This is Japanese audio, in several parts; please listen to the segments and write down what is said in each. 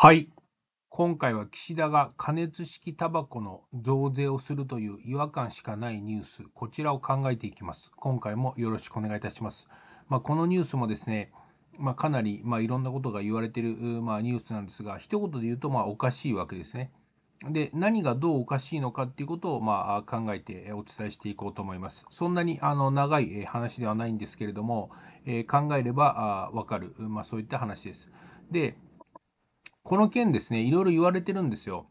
はい。今回は岸田が加熱式タバコの増税をするという違和感しかないニュース、こちらを考えていきます。今回もよろしくお願いいたします。まあ、このニュースもですね、まあ、かなり、まあ、いろんなことが言われている、まあ、ニュースなんですが、一言で言うと、まあ、おかしいわけですね。で、何がどうおかしいのかっていうことを、まあ、考えてお伝えしていこうと思います。そんなにあの長い話ではないんですけれども、えー、考えればあわかる、まあ、そういった話です。で、この件ですね、いろいろ言われてるんですよ。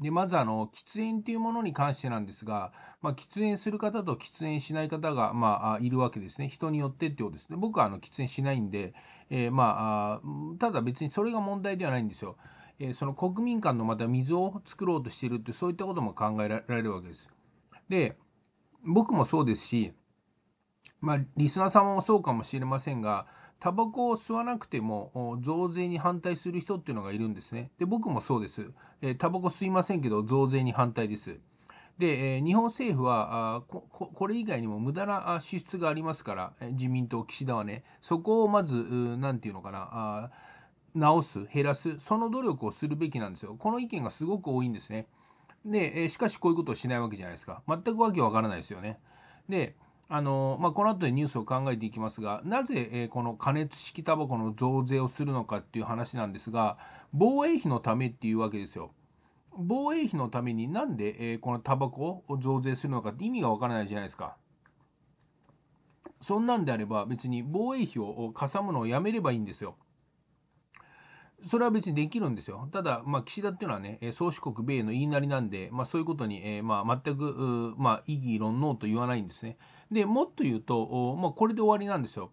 で、まずあの、喫煙っていうものに関してなんですが、まあ、喫煙する方と喫煙しない方が、まあ、いるわけですね。人によってってことですね。僕はあの喫煙しないんで、えー、まあ、ただ別にそれが問題ではないんですよ。えー、その国民間のまた溝を作ろうとしてるって、そういったことも考えられるわけです。で、僕もそうですし、まあ、リスナー様もそうかもしれませんが、タバコを吸わなくても増税に反対する人っていうのがいるんですね。で、僕もそうです。えタバコ吸いませんけど、増税に反対です。で、え日本政府はあここれ以外にも無駄な支出がありますから、え自民党、岸田はね、そこをまず、何て言うのかな、あ直す、減らす、その努力をするべきなんですよ。この意見がすごく多いんですね。で、えしかしこういうことをしないわけじゃないですか。全くわけわからないですよね。で、あのまあ、この後でニュースを考えていきますがなぜ、えー、この加熱式タバコの増税をするのかっていう話なんですが防衛費のためっていうわけですよ。防衛費のためになんで、えー、このタバコを増税するのかって意味がわからないじゃないですか。そんなんであれば別に防衛費をかさむのをやめればいいんですよ。それは別にできるんですよ。ただ、まあ、岸田っていうのはね、宗主国米の言いなりなんで、まあ、そういうことに、えー、まあ、全く、まあ、異議論のと言わないんですね。でもっと言うと、まあ、これで終わりなんですよ。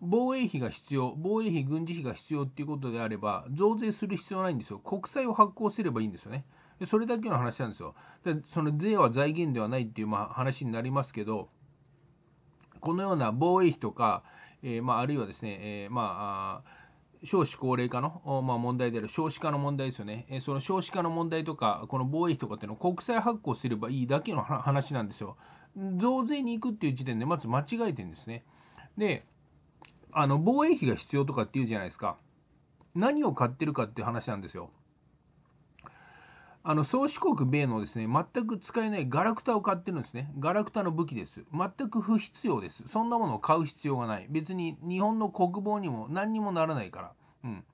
防衛費が必要、防衛費、軍事費が必要っていうことであれば、増税する必要ないんですよ。国債を発行すればいいんですよね。それだけの話なんですよ。でその税は財源ではないっていうまあ話になりますけど、このような防衛費とか、えー、まあ、あるいはですね、えー、まあ少子高齢化の、まあ、問題である少子化の問題ですよね、えー、その少子化の問題とか、この防衛費とかっていうのを国債発行すればいいだけの話なんですよ。増税に行くっていう時点でまず間違えてんですね。であの防衛費が必要とかっていうじゃないですか何を買ってるかっていう話なんですよ。あの宗主国米のですね全く使えないガラクタを買ってるんですねガラクタの武器です全く不必要ですそんなものを買う必要がない別に日本の国防にも何にもならないからうん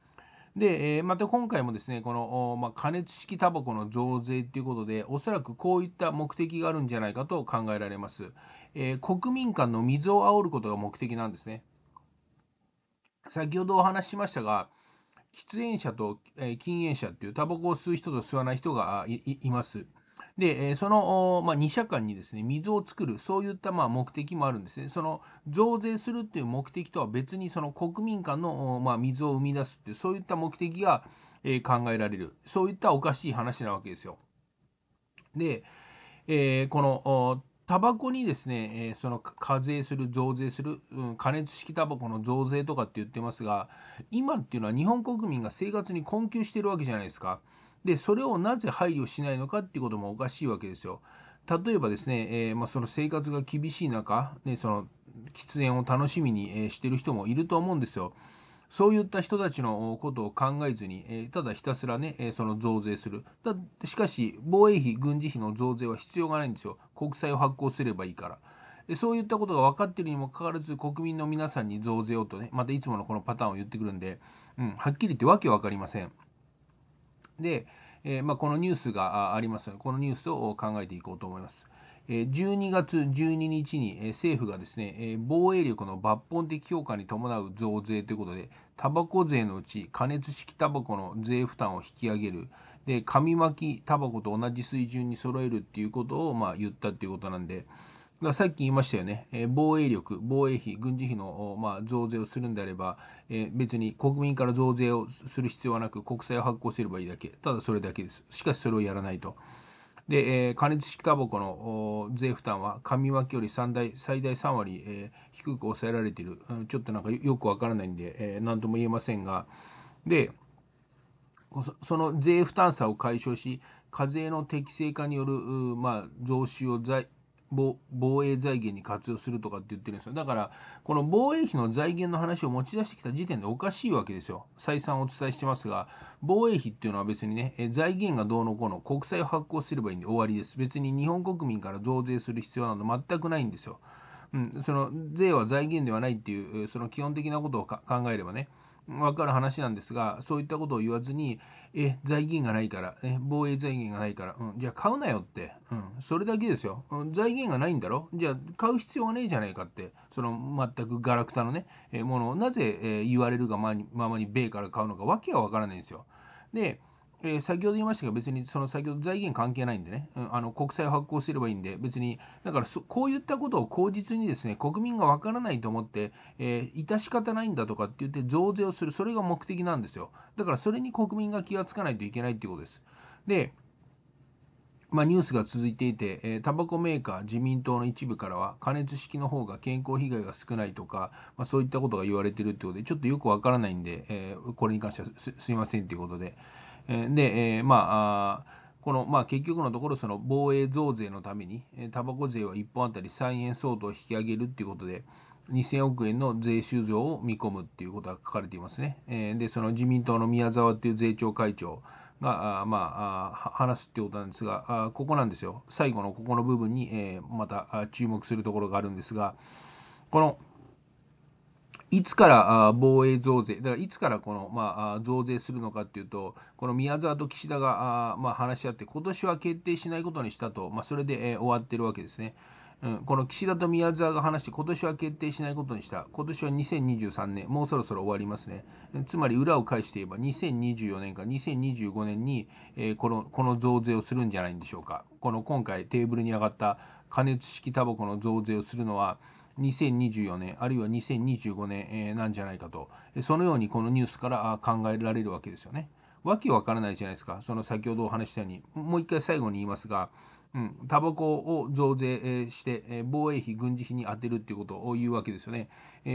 で、えー、また今回もですね、この、まあ、加熱式タバコの増税っていうことで、おそらくこういった目的があるんじゃないかと考えられます。えー、国民間の水を煽ることが目的なんですね。先ほどお話ししましたが、喫煙者と、え禁煙者っていうタバコを吸う人と吸わない人がいます。で、その、まあ、2社間にですね、水を作る、そういったまあ目的もあるんですね。その増税するっていう目的とは別に、その国民間のまあ水を生み出すっていう、そういった目的が考えられる。そういったおかしい話なわけですよ。で、えー、この、タバコにですね、えその課税する、増税する、加熱式タバコの増税とかって言ってますが、今っていうのは日本国民が生活に困窮してるわけじゃないですか。でそれをなぜ配慮しないのかっていうこともおかしいわけですよ。例えばですね、えー、まあ、その生活が厳しい中、ね、その喫煙を楽しみにしてる人もいると思うんですよ。そういった人たちのことを考えずに、えただひたすらね、えその増税する。だしかし、防衛費、軍事費の増税は必要がないんですよ。国債を発行すればいいから。そういったことが分かっているにもかかわらず、国民の皆さんに増税をとね、またいつものこのパターンを言ってくるんで、うん、はっきり言ってわけ分かりません。で、えー、まあ、このニュースがありますので、このニュースを考えていこうと思います。12月12日に政府がですね、防衛力の抜本的強化に伴う増税ということで、タバコ税のうち加熱式タバコの税負担を引き上げる、で紙巻きタバコと同じ水準に揃えるっていうことをまあ言ったっていうことなんで、ただ、さっき言いましたよね、え防衛力、防衛費、軍事費の、まあ、増税をするんであれば、え別に国民から増税をする必要はなく、国債を発行すればいいだけ、ただそれだけです。しかしそれをやらないと。で、えー、加熱式タバコの税負担は紙巻きより3。大最大3割、えー、低く抑えられている、うん、ちょっとなんかよくわからないんで、えー、何とも言えませんが、で、その税負担差を解消し、課税の適正化による、まあ、増収を防衛財源に活用するとかって言ってるんですよだからこの防衛費の財源の話を持ち出してきた時点でおかしいわけですよ再三お伝えしてますが防衛費っていうのは別にね財源がどうのこうの国債を発行すればいいんで終わりです別に日本国民から増税する必要など全くないんですよ、うん、その税は財源ではないっていうその基本的なことを考えればね分かる話なんですが、そういったことを言わずに、え、財源がないから、え防衛財源がないから、うん、じゃあ買うなよって、うん、それだけですよ、うん。財源がないんだろじゃあ買う必要はねえじゃないかって、その全くガラクタのね、えものをなぜ、え言われるがままに米から買うのか、わけがわからないんですよ。で、えー、先ほど言いましたが別にその先ほど財源関係ないんでね、うん、あの国債を発行すればいいんで別にだからこういったことを口実にですね国民がわからないと思って、えー、致し方ないんだとかって言って増税をするそれが目的なんですよだからそれに国民が気がつかないといけないっていうことですでまあ、ニュースが続いていて、えー、タバコメーカー自民党の一部からは加熱式の方が健康被害が少ないとか、まあ、そういったことが言われてるってことでちょっとよくわからないんで、えー、これに関してはすいませんということで。で、えー、まあこの、まあ、結局のところその防衛増税のためにタバコ税は1本あたり3円相当引き上げるっていうことで2000億円の税収増を見込むっていうことが書かれていますね。でその自民党の宮沢っていう税調会長がまあ話すっていうことなんですがここなんですよ最後のここの部分に、えー、また注目するところがあるんですがこの「いつから防衛増税、だからいつからこの、まあ、増税するのかというと、この宮沢と岸田がまあ、話し合って、今年は決定しないことにしたと、まあ、それで、えー、終わってるわけですね。うん、この岸田と宮沢が話して、今年は決定しないことにした、今年は2023年、もうそろそろ終わりますね、つまり裏を返して言えば、2024年か2025年に、えー、このこの増税をするんじゃないんでしょうか、この今回、テーブルに上がった加熱式タバコの増税をするのは、2024年あるいは2025年、えー、なんじゃないかとそのようにこのニュースから考えられるわけですよね。わけわからないじゃないですかその先ほどお話したようにもう一回最後に言いますがうん、タバコを増税して防衛費軍事費に充てるっていうことを言うわけですよね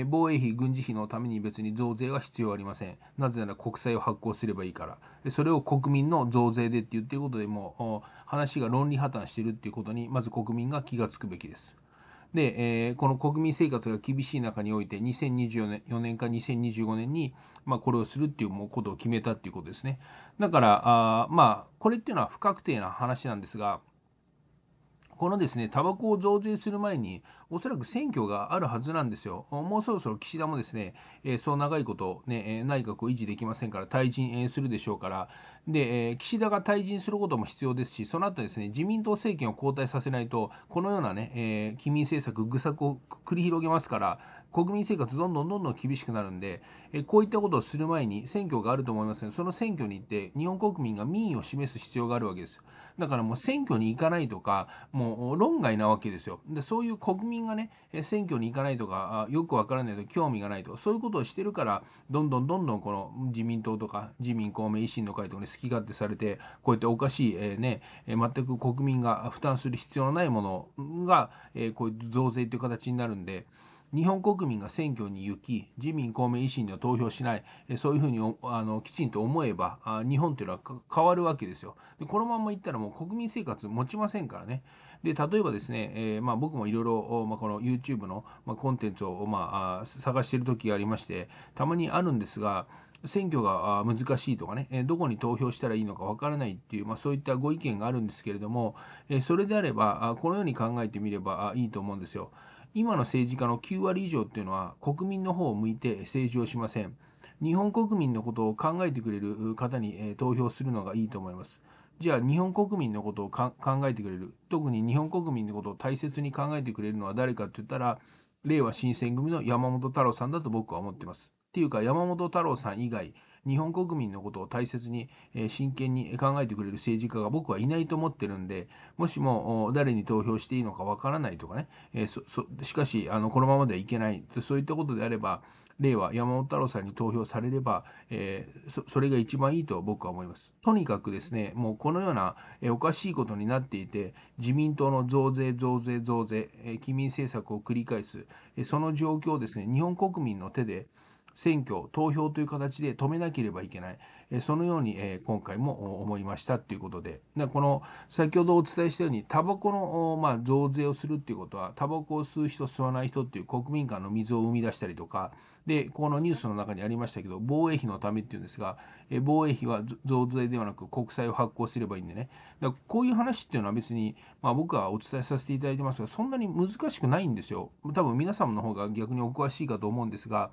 防衛費軍事費のために別に増税は必要ありませんなぜなら国債を発行すればいいからそれを国民の増税でって言っていることでもう話が論理破綻してるっていうことにまず国民が気が付くべきですで、えー、この国民生活が厳しい中において、2024年 ,4 年か2025年に、まあ、これをするっていうことを決めたっていうことですね。だから、あまあ、これっていうのは不確定な話なんですが、このですね、タバコを増税する前に、おそらく選挙があるはずなんですよ。もうそろそろ岸田もですね、えー、そう長いこと、ね、内閣を維持できませんから、退陣するでしょうから、で、えー、岸田が退陣することも必要ですし、その後ですね、自民党政権を交代させないと、このようなね、えー、機民政策、愚策を繰り広げますから、国民生活どんどんどんどん厳しくなるんで、えこういったことをする前に選挙があると思いますので、その選挙に行って日本国民が民意を示す必要があるわけですだからもう選挙に行かないとか、もう論外なわけですよ。で、そういう国民がね、選挙に行かないとか、あよくわからないと興味がないと、そういうことをしてるから、どんどんどんどんこの自民党とか、自民、公明、維新の会とかね、き勝手されてこうやっておかしい、えー、ね、え全く国民が負担する必要のないものが、えこういう増税という形になるんで。日本国民が選挙に行き自民公明維新には投票しないそういうふうにあのきちんと思えば日本というのは変わるわけですよでこのまま行ったらもう国民生活持ちませんからねで例えばですね、えー、まあ、僕もいろいろ、まあ、この YouTube の、まあ、コンテンツを、まあ、探している時がありましてたまにあるんですが選挙が難しいとかね、どこに投票したらいいのかわからないっていう、まあ、そういったご意見があるんですけれども、それであれば、このように考えてみればいいと思うんですよ。今の政治家の9割以上っていうのは国民の方を向いて政治をしません。日本国民のことを考えてくれる方に投票するのがいいと思います。じゃあ日本国民のことを考えてくれる特に日本国民のことを大切に考えてくれるのは誰かって言ったら令和新選組の山本太郎さんだと僕は思ってます。っていうか山本太郎さん以外日本国民のことを大切に、真剣に考えてくれる政治家が僕はいないと思ってるんでもしも誰に投票していいのかわからないとかね、しかしあのこのままではいけないそういったことであれば令和山本太郎さんに投票されれば、えー、それが一番いいと僕は思います。とにかくですねもうこのような、えおかしいことになっていて自民党の増税増税増税、えー、民政策を繰り返す、えその状況をですね日本国民の手で選挙、投票という形で止めなければいけない、えそのように、え今回も思いましたということで、でこの先ほどお伝えしたように、タバコの、まあ、増税をするということは、タバコを吸う人、吸わない人っていう国民間の水を生み出したりとか、でこのニュースの中にありましたけど、防衛費のためっていうんですが、え防衛費は増税ではなく、国債を発行すればいいんでね、だこういう話っていうのは別に、まあ、僕はお伝えさせていただいてますが、そんなに難しくないんですよ。多分皆様の方が逆にお詳しいかと思うんですが、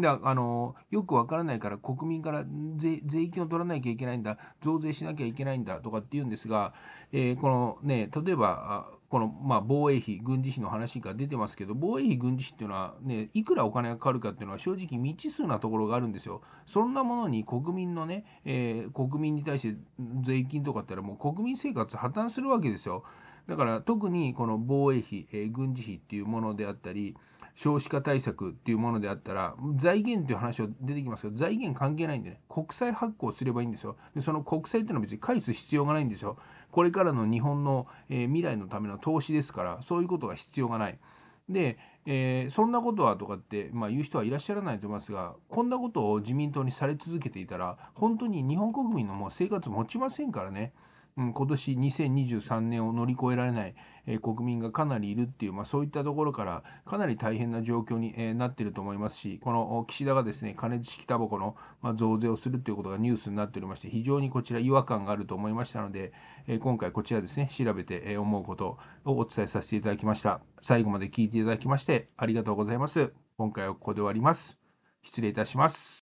だあのよくわからないから国民から税金を取らなきゃいけないんだ増税しなきゃいけないんだとかっていうんですが、えー、このね例えばこの、まあ、防衛費軍事費の話が出てますけど防衛費軍事費っていうのは、ね、いくらお金がかかるかっていうのは正直未知数なところがあるんですよそんなものに国民のね、えー、国民に対して税金とかったらもう国民生活破綻するわけですよだから特にこの防衛費、えー、軍事費っていうものであったり少子化対策っていうものであったら、財源という話は出てきますけど、財源関係ないんでね、国債発行すればいいんですよ。で、その国債っていうのは別に返す必要がないんですよ。これからの日本の、えー、未来のための投資ですから、そういうことが必要がない。で、えー、そんなことはとかって、まあ、言う人はいらっしゃらないと思いますが、こんなことを自民党にされ続けていたら、本当に日本国民のもう生活持ちませんからね。ん、今年2023年を乗り越えられない、えー、国民がかなりいるっていう、まあ、そういったところからかなり大変な状況に、えー、なっていると思いますしこの岸田がですね加熱式タバコの、まあ、増税をするということがニュースになっておりまして非常にこちら違和感があると思いましたので、えー、今回こちらですね調べて、思うことをお伝えさせていただきました最後まで聞いていただきましてありがとうございます今回はここで終わります失礼いたします